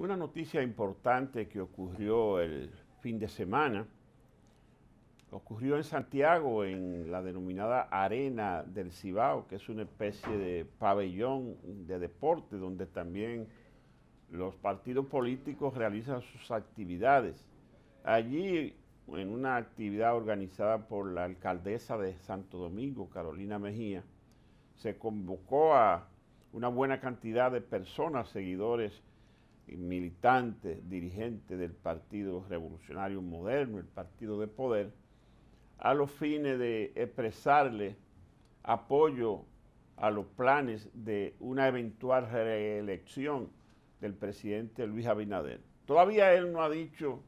Una noticia importante que ocurrió el fin de semana ocurrió en Santiago, en la denominada Arena del Cibao, que es una especie de pabellón de deporte donde también los partidos políticos realizan sus actividades. Allí, en una actividad organizada por la alcaldesa de Santo Domingo, Carolina Mejía, se convocó a una buena cantidad de personas, seguidores militante, dirigente del Partido Revolucionario Moderno, el Partido de Poder, a los fines de expresarle apoyo a los planes de una eventual reelección del presidente Luis Abinader. Todavía él no ha dicho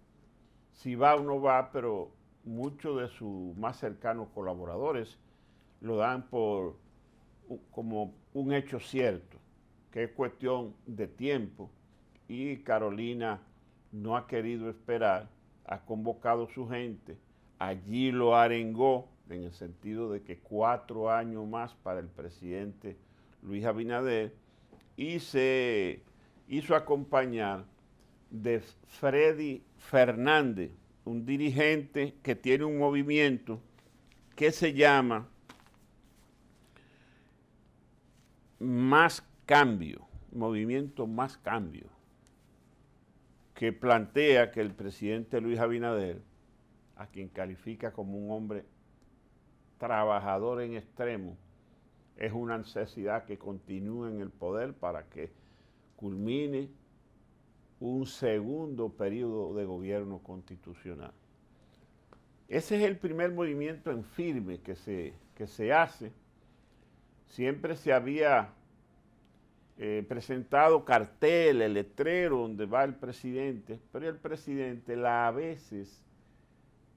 si va o no va, pero muchos de sus más cercanos colaboradores lo dan por como un hecho cierto, que es cuestión de tiempo y Carolina no ha querido esperar, ha convocado su gente, allí lo arengó en el sentido de que cuatro años más para el presidente Luis Abinader y se hizo acompañar de Freddy Fernández, un dirigente que tiene un movimiento que se llama Más Cambio, Movimiento Más Cambio que plantea que el presidente Luis Abinader, a quien califica como un hombre trabajador en extremo, es una necesidad que continúe en el poder para que culmine un segundo periodo de gobierno constitucional. Ese es el primer movimiento en firme que se, que se hace. Siempre se había eh, presentado cartel, el letrero donde va el presidente, pero el presidente la a veces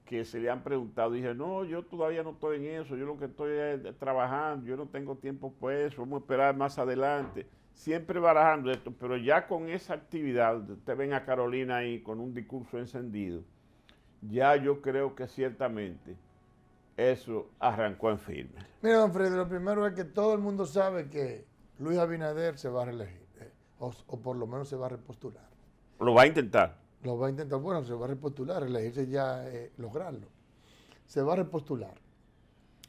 que se le han preguntado, dije, no, yo todavía no estoy en eso, yo lo que estoy es trabajando, yo no tengo tiempo para eso, vamos a esperar más adelante, siempre barajando esto, pero ya con esa actividad, usted ven a Carolina ahí con un discurso encendido, ya yo creo que ciertamente eso arrancó en firme. Mira, don Fredo, lo primero es que todo el mundo sabe que Luis Abinader se va a reelegir, eh, o, por lo menos se va a repostular. ¿Lo va a intentar? Lo va a intentar, bueno, se va a repostular, elegirse ya, eh, lograrlo. Se va a repostular.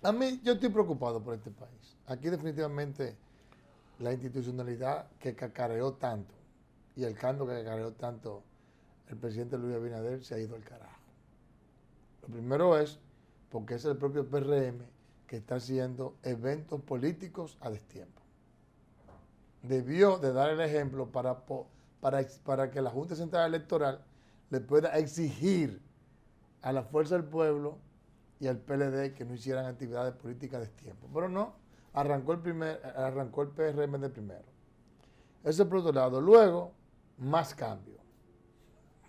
A mí, yo estoy preocupado por este país. Aquí definitivamente la institucionalidad que cacareó tanto y el canto que cacareó tanto el presidente Luis Abinader se ha ido al carajo. Lo primero es porque es el propio PRM que está haciendo eventos políticos a destiempo debió de dar el ejemplo para, para, para que la Junta Central Electoral le pueda exigir a la Fuerza del Pueblo y al PLD que no hicieran actividades políticas de tiempo. Pero no, arrancó el, primer, arrancó el PRM de primero. ese por otro lado. Luego, más cambio.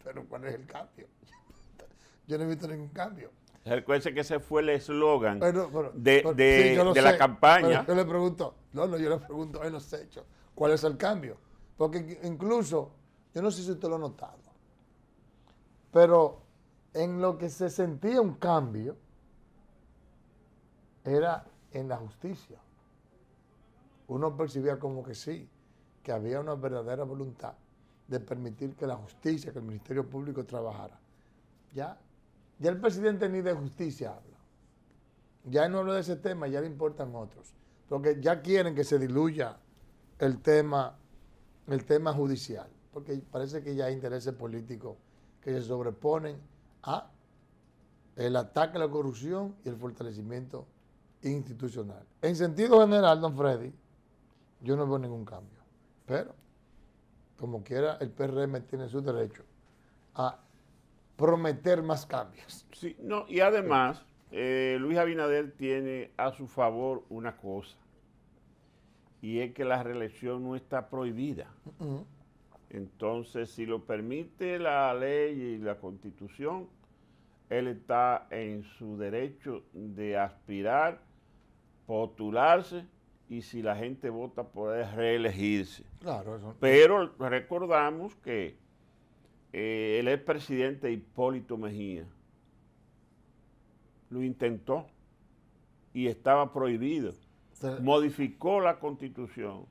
Pero ¿cuál es el cambio? Yo no he visto ningún cambio. Recuerde que ese fue el eslogan de, la campaña. yo le pregunto, no, no, yo le pregunto en los hechos cuál es el cambio. Porque incluso, yo no sé si usted lo ha notado, pero en lo que se sentía un cambio era en la justicia. Uno percibía como que sí, que había una verdadera voluntad de permitir que la justicia, que el Ministerio Público trabajara. Ya, ya el presidente ni de justicia habla. Ya no habla de ese tema, ya le importan otros. Porque ya quieren que se diluya el tema, el tema judicial, porque parece que ya hay intereses políticos que se sobreponen a el ataque a la corrupción y el fortalecimiento institucional. En sentido general, don Freddy, yo no veo ningún cambio, pero como quiera, el PRM tiene su derecho a prometer más cambios. Sí, no, y además, eh, Luis Abinader tiene a su favor una cosa, y es que la reelección no está prohibida. Entonces, si lo permite la ley y la constitución, él está en su derecho de aspirar, postularse y si la gente vota puede reelegirse. Pero recordamos que eh, el expresidente Hipólito Mejía lo intentó y estaba prohibido modificó la constitución,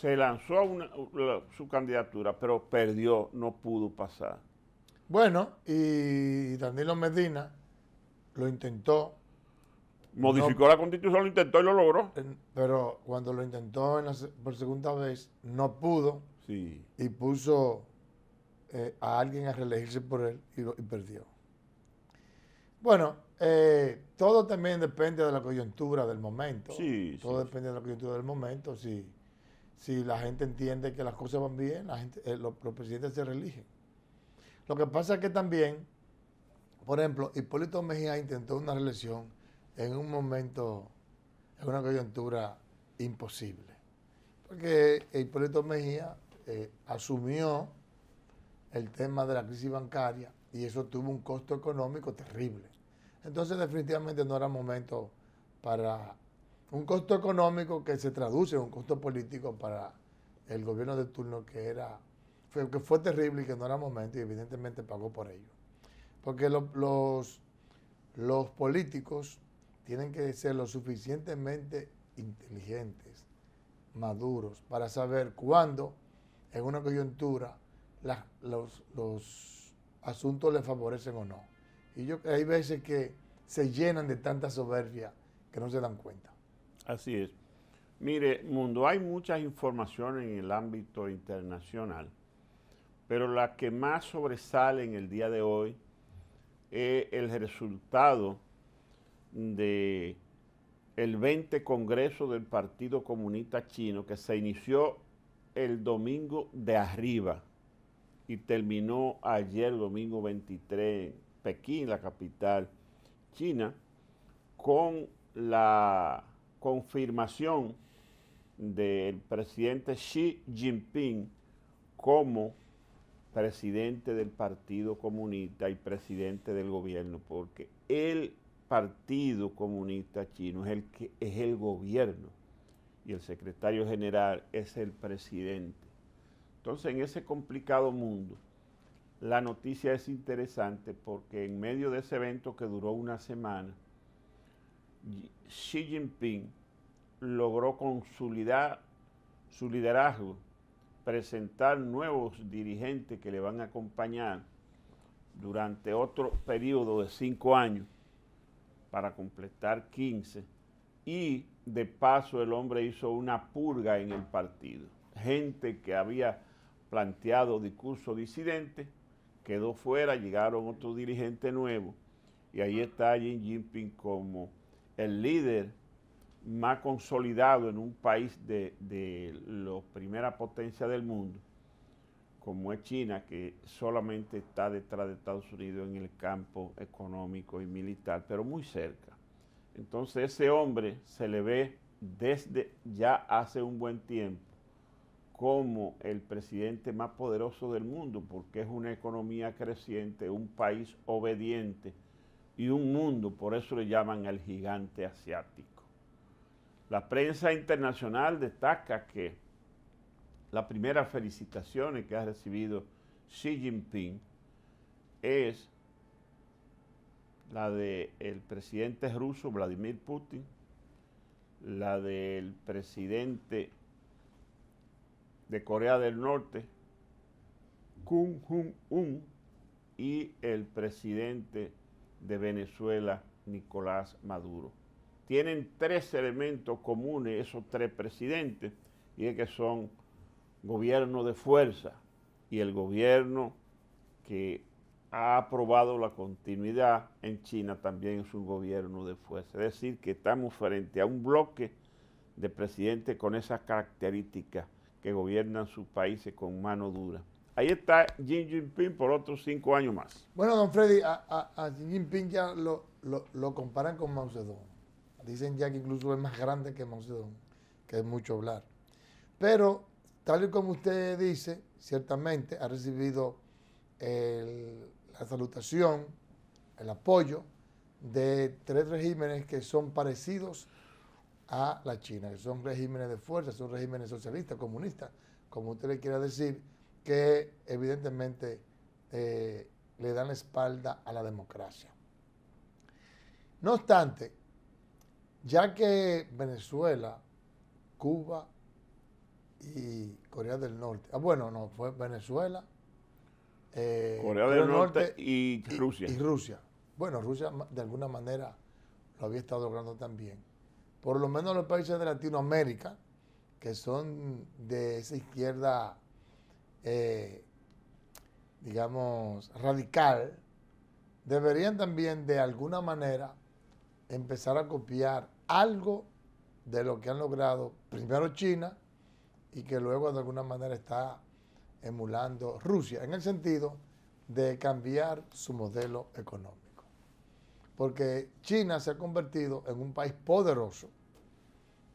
se lanzó a su candidatura, pero perdió, no pudo pasar. Bueno, y Danilo Medina lo intentó. Modificó la constitución, lo intentó y lo logró. Pero cuando lo intentó en por segunda vez, no pudo. Y puso eh, a alguien a reelegirse por él y perdió. Bueno, eh, todo también depende de la coyuntura del momento. Sí, todo depende de la coyuntura del momento. Si, si la gente entiende que las cosas van bien, eh, los, presidentes se religen. Lo que pasa es que también, por ejemplo, Hipólito Mejía intentó una reelección en un momento, en una coyuntura imposible. Porque Hipólito Mejía eh, asumió el tema de la crisis bancaria y eso tuvo un costo económico terrible. Entonces definitivamente no era momento para un costo económico que se traduce en un costo político para el gobierno de turno que era fue, que fue terrible y que no era momento y evidentemente pagó por ello. Porque los, los políticos tienen que ser lo suficientemente inteligentes, maduros, para saber cuándo en una coyuntura los, los asuntos les favorecen o no. Y yo, hay veces que se llenan de tanta soberbia que no se dan cuenta. Así es. Mire, Mundo, hay muchas informaciones en el ámbito internacional, pero la que más sobresale en el día de hoy es el resultado de el 20 Congreso del Partido Comunista Chino que se inició el domingo de arriba y terminó ayer, domingo 23, Pekín, la capital china, con la confirmación del presidente Xi Jinping como presidente del Partido Comunista y presidente del gobierno, porque el Partido Comunista Chino es el, que, es el gobierno y el secretario general es el presidente. Entonces, en ese complicado mundo, la noticia es interesante porque en medio de ese evento que duró una semana, Xi Jinping logró consolidar su liderazgo, presentar nuevos dirigentes que le van a acompañar durante otro periodo de cinco años para completar 15 y de paso el hombre hizo una purga en el partido. Gente que había planteado discurso disidente quedó fuera, llegaron otros dirigentes nuevos y ahí está Xi Jinping como el líder más consolidado en un país de, de la primera potencia del mundo, como es China, que solamente está detrás de Estados Unidos en el campo económico y militar, pero muy cerca. Entonces ese hombre se le ve desde ya hace un buen tiempo como el presidente más poderoso del mundo, porque es una economía creciente, un país obediente y un mundo, por eso le llaman el gigante asiático. La prensa internacional destaca que las primeras felicitaciones que ha recibido Xi Jinping es la del presidente ruso Vladimir Putin, la del presidente de Corea del Norte, Kim Jong-un, y el presidente de Venezuela, Nicolás Maduro. Tienen tres elementos comunes esos tres presidentes, y es que son gobierno de fuerza y el gobierno que ha aprobado la continuidad en China también es un gobierno de fuerza. Es decir, que estamos frente a un bloque de presidentes con esas características que gobiernan sus países con mano dura. Ahí está Xi Jinping por otros cinco años más. Bueno, don Freddy, a, Xi Jinping ya lo, comparan con Mao Zedong. Dicen ya que incluso es más grande que Mao Zedong, que es mucho hablar. Pero, tal y como usted dice, ciertamente ha recibido la salutación, el apoyo de tres regímenes que son parecidos a la China, que son regímenes de fuerza, son regímenes socialistas, comunistas, como usted le quiera decir, que evidentemente eh, le dan la espalda a la democracia. No obstante, ya que Venezuela, Cuba y Corea del Norte, ah, bueno, no, fue Venezuela, eh, Corea del Norte, y, y Rusia. Y Rusia. Bueno, Rusia de alguna manera lo había estado logrando también por lo menos los países de Latinoamérica, que son de esa izquierda, eh, digamos, radical, deberían también de alguna manera empezar a copiar algo de lo que han logrado primero China y que luego de alguna manera está emulando Rusia, en el sentido de cambiar su modelo económico porque China se ha convertido en un país poderoso,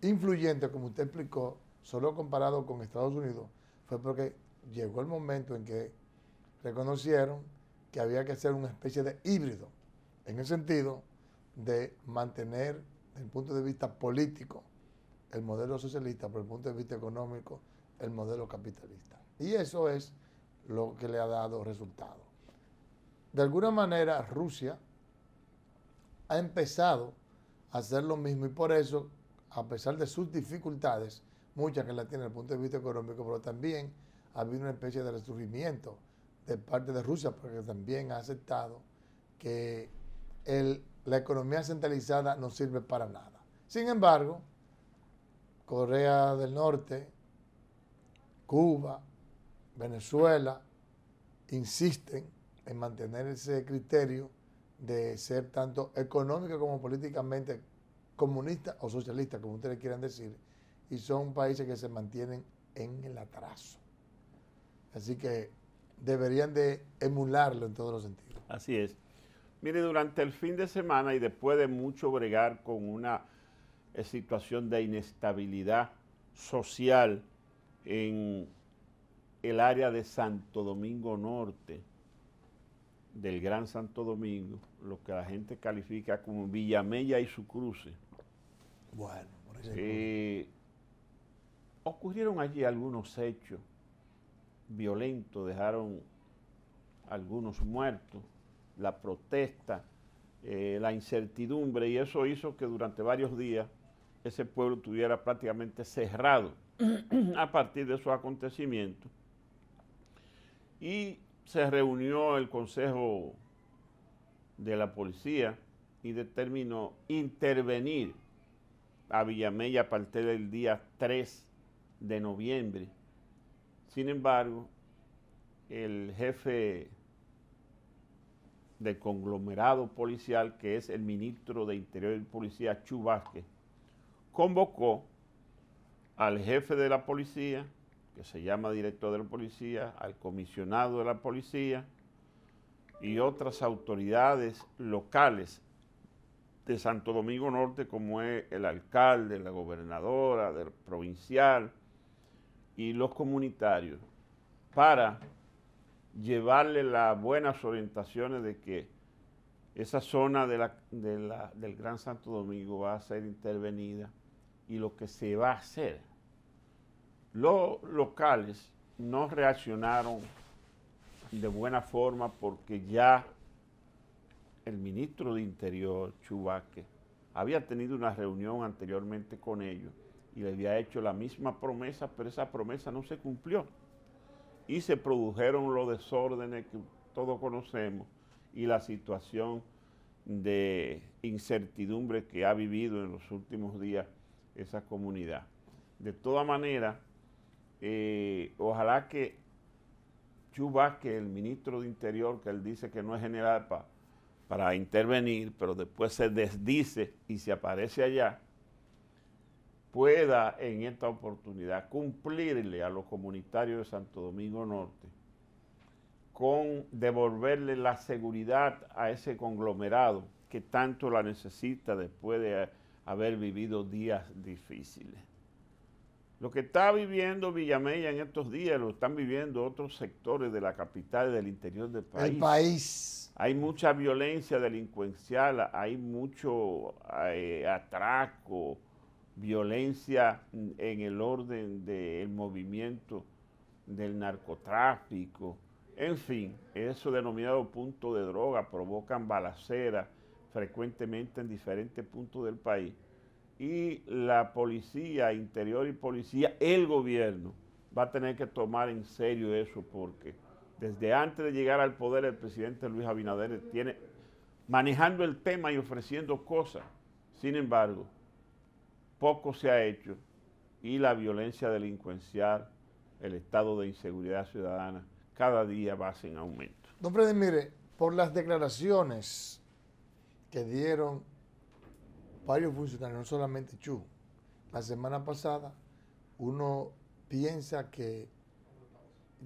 influyente, como usted explicó, solo comparado con Estados Unidos, fue porque llegó el momento en que reconocieron que había que hacer una especie de híbrido, en el sentido de mantener, desde el punto de vista político, el modelo socialista, por el punto de vista económico, el modelo capitalista. Y eso es lo que le ha dado resultado. De alguna manera, Rusia ha empezado a hacer lo mismo y por eso, a pesar de sus dificultades, muchas que la tiene desde el punto de vista económico, pero también ha habido una especie de resurgimiento de parte de Rusia, porque también ha aceptado que la economía centralizada no sirve para nada. Sin embargo, Corea del Norte, Cuba, Venezuela, insisten en mantener ese criterio de ser tanto económica como políticamente comunista o socialista, como ustedes quieran decir, y son países que se mantienen en el atraso. Así que deberían de emularlo en todos los sentidos. Así es. Mire, durante el fin de semana y después de mucho bregar con una eh, situación de inestabilidad social en el área de Santo Domingo Norte, del Gran Santo Domingo, lo que la gente califica como Villamella y su cruce. Bueno, por eh, ocurrieron allí algunos hechos violentos, dejaron algunos muertos, la protesta, eh, la incertidumbre, y eso hizo que durante varios días ese pueblo estuviera prácticamente cerrado a partir de esos acontecimientos. Y se reunió el Consejo de la Policía y determinó intervenir a Villamella a partir del día 3 de noviembre. Sin embargo, el jefe del conglomerado policial, que es el ministro de Interior y Policía, Chubasque, convocó al jefe de la policía, que se llama director de la policía, al comisionado de la policía y otras autoridades locales de Santo Domingo Norte, como es el alcalde, la gobernadora, del provincial y los comunitarios, para llevarle las buenas orientaciones de que esa zona del Gran Santo Domingo va a ser intervenida y lo que se va a hacer los locales no reaccionaron de buena forma porque ya el ministro de Interior, Chubaque, había tenido una reunión anteriormente con ellos y le había hecho la misma promesa, pero esa promesa no se cumplió. Y se produjeron los desórdenes que todos conocemos y la situación de incertidumbre que ha vivido en los últimos días esa comunidad. De todas maneras... Eh, ojalá que que el ministro de Interior, que él dice que no es general para intervenir, pero después se desdice y se aparece allá, pueda en esta oportunidad cumplirle a los comunitarios de Santo Domingo Norte con devolverle la seguridad a ese conglomerado que tanto la necesita después de haber vivido días difíciles. Lo que está viviendo Villamella en estos días lo están viviendo otros sectores de la capital y del interior del país. Hay mucha violencia delincuencial, hay mucho eh, atraco, violencia en el orden del movimiento del narcotráfico. En fin, eso denominado punto de droga provocan balaceras frecuentemente en diferentes puntos del país y la policía, interior y policía, el gobierno va a tener que tomar en serio eso porque desde antes de llegar al poder el presidente Luis Abinader tiene manejando el tema y ofreciendo cosas. Sin embargo, poco se ha hecho y la violencia delincuencial, el estado de inseguridad ciudadana, cada día va en aumento. Don Freddy, mire, por las declaraciones que dieron varios funcionarios, no solamente Chu. La semana pasada uno piensa que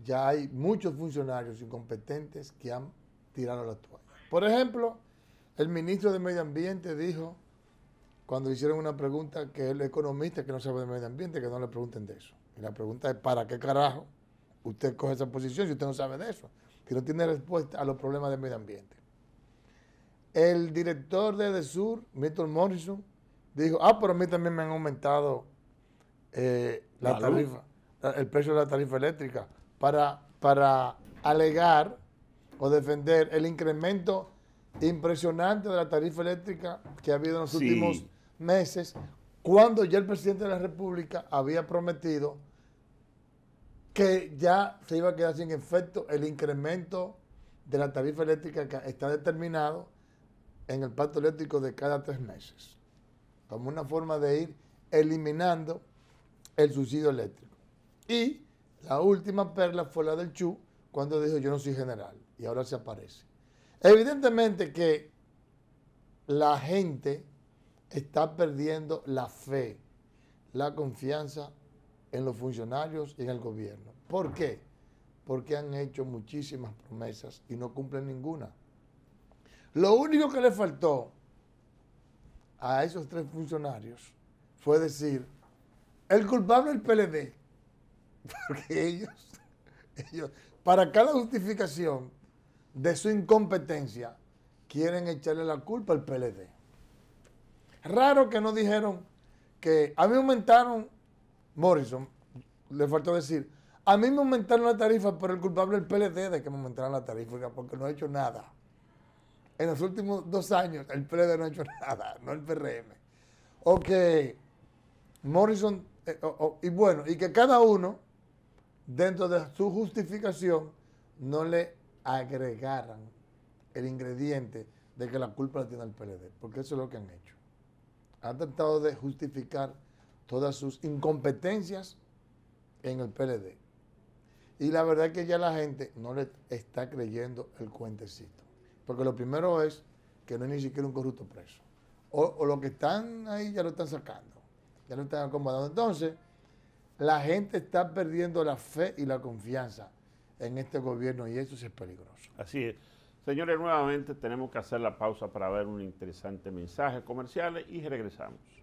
ya hay muchos funcionarios incompetentes que han tirado la toalla. Por ejemplo, el ministro de Medio Ambiente dijo, cuando hicieron una pregunta, que el economista que no sabe de medio ambiente, que no le pregunten de eso. Y la pregunta es, ¿para qué carajo usted coge esa posición si usted no sabe de eso? si no tiene respuesta a los problemas de medio ambiente el director de Edesur, Milton Morrison, dijo, ah, pero a mí también me han aumentado eh, la, tarifa, el precio de la tarifa eléctrica, para, para alegar o defender el incremento impresionante de la tarifa eléctrica que ha habido en los últimos meses, cuando ya el presidente de la República había prometido que ya se iba a quedar sin efecto el incremento de la tarifa eléctrica que está determinado en el pacto eléctrico de cada tres meses, como una forma de ir eliminando el subsidio eléctrico. Y la última perla fue la del Chu, cuando dijo yo no soy general, y ahora se aparece. Evidentemente que la gente está perdiendo la fe, la confianza en los funcionarios y en el gobierno. ¿Por qué? Porque han hecho muchísimas promesas y no cumplen ninguna. Lo único que le faltó a esos tres funcionarios fue decir, el culpable es el PLD. Porque ellos, ellos, para cada justificación de su incompetencia, quieren echarle la culpa al PLD. Raro que no dijeron que a mí aumentaron, Morrison, le faltó decir, a mí me aumentaron la tarifa, pero el culpable es el PLD de que me aumentaron la tarifa, porque no he hecho nada en los últimos dos años el PLD no ha hecho nada, no el PRM. ok. Morrison, eh, y bueno, y que cada uno, dentro de su justificación, no le agregaran el ingrediente de que la culpa la tiene el PLD, porque eso es lo que han hecho. Han tratado de justificar todas sus incompetencias en el PLD. Y la verdad es que ya la gente no le está creyendo el cuentecito. Porque lo primero es que no hay ni siquiera un corrupto preso. O, o lo que están ahí ya lo están sacando, ya lo están acomodando. Entonces, la gente está perdiendo la fe y la confianza en este gobierno y eso es peligroso. Así es. Señores, nuevamente tenemos que hacer la pausa para ver un interesante mensaje comercial y regresamos.